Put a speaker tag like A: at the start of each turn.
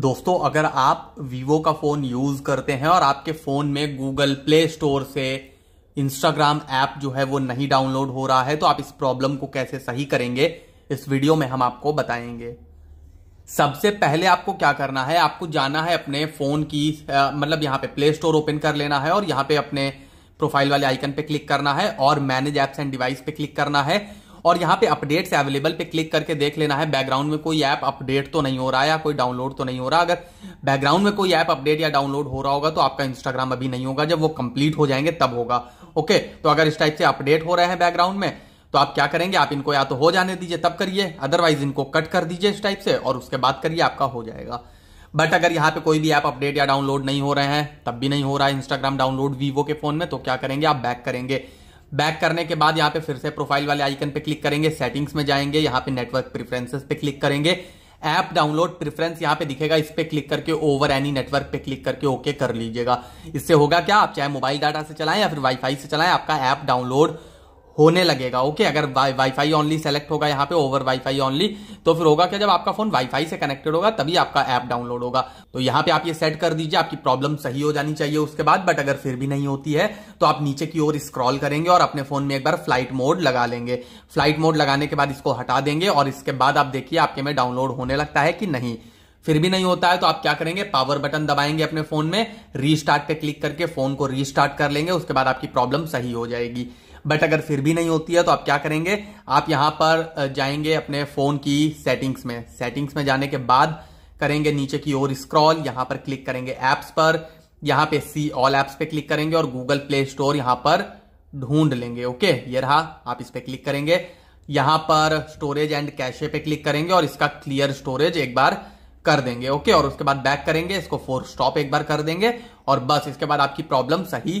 A: दोस्तों अगर आप वीवो का फ़ोन यूज़ करते हैं और आपके फ़ोन में गूगल प्ले स्टोर से इंस्टाग्राम ऐप जो है वो नहीं डाउनलोड हो रहा है तो आप इस प्रॉब्लम को कैसे सही करेंगे इस वीडियो में हम आपको बताएंगे सबसे पहले आपको क्या करना है आपको जाना है अपने फ़ोन की आ, मतलब यहां पे प्ले स्टोर ओपन कर लेना है और यहां पे अपने प्रोफाइल वाले आइकन पे क्लिक करना है और मैनेज ऐप्स एंड डिवाइस पे क्लिक करना है और यहाँ पे अपडेट अवेलेबल पे क्लिक करके देख लेना है बैकग्राउंड में कोई ऐप अपडेट तो नहीं हो रहा है या कोई डाउनलोड तो नहीं हो रहा अगर बैकग्राउंड में कोई ऐप अपडेट या डाउनलोड हो रहा होगा तो आपका इंस्टाग्राम अभी नहीं होगा जब वो कंप्लीट हो जाएंगे तब होगा ओके तो अगर इस टाइप से अपडेट हो रहे हैं बैकग्राउंड में तो आप क्या करेंगे आप इनको या तो हो जाने दीजिए तब करिए अदरवाइज इनको कट कर दीजिए इस टाइप से और उसके बाद करिए आपका हो जाएगा बट अगर यहाँ पे कोई भी ऐप अपडेट या डाउनलोड नहीं हो रहे हैं तब भी नहीं हो रहा है इंस्टाग्राम डाउनलोड वीवो के फोन में तो क्या करेंगे आप बैक करेंगे बैक करने के बाद यहाँ पे फिर से प्रोफाइल वाले आइकन पे क्लिक करेंगे सेटिंग्स में जाएंगे यहाँ पे नेटवर्क प्रिफरेंसेस पे क्लिक करेंगे ऐप डाउनलोड प्रिफरेंस यहाँ पे दिखेगा इस पे क्लिक करके ओवर एनी नेटवर्क पे क्लिक करके ओके कर लीजिएगा इससे होगा क्या आप चाहे मोबाइल डाटा से चलाएं या फिर वाईफाई से चलाएं आपका ऐप डाउनलोड होने लगेगा ओके अगर वाईफाई ऑनली सेलेक्ट होगा यहाँ पे ओवर वाईफाई ऑनली तो फिर होगा क्या जब आपका फोन वाईफाई से कनेक्टेड होगा तभी आपका ऐप डाउनलोड होगा तो यहाँ पे आप ये सेट कर दीजिए आपकी प्रॉब्लम सही हो जानी चाहिए उसके बाद बट अगर फिर भी नहीं होती है तो आप नीचे की ओर स्क्रॉल करेंगे और अपने फोन में एक बार फ्लाइट मोड लगा लेंगे फ्लाइट मोड लगाने के बाद इसको हटा देंगे और इसके बाद आप देखिए आपके में डाउनलोड होने लगता है कि नहीं फिर भी नहीं होता है तो आप क्या करेंगे पावर बटन दबाएंगे अपने फोन में रीस्टार्ट पे क्लिक करके फोन को रीस्टार्ट कर लेंगे उसके बाद आपकी प्रॉब्लम सही हो जाएगी बट अगर फिर भी नहीं होती है तो आप क्या करेंगे आप यहां पर जाएंगे अपने फ़ोन की सेटिंग्स में सेटिंग्स में जाने के बाद करेंगे नीचे की ओर स्क्रॉल यहां पर क्लिक करेंगे एप्स पर यहां पे सी ऑल एप्स पे क्लिक करेंगे और गूगल प्ले स्टोर यहां पर ढूंढ लेंगे ओके ये रहा आप इस पर क्लिक करेंगे यहां पर स्टोरेज एंड कैशे पे क्लिक करेंगे और इसका क्लियर स्टोरेज एक बार कर देंगे ओके और उसके बाद बैक करेंगे इसको फोर स्टॉप एक बार कर देंगे और बस इसके बाद आपकी प्रॉब्लम सही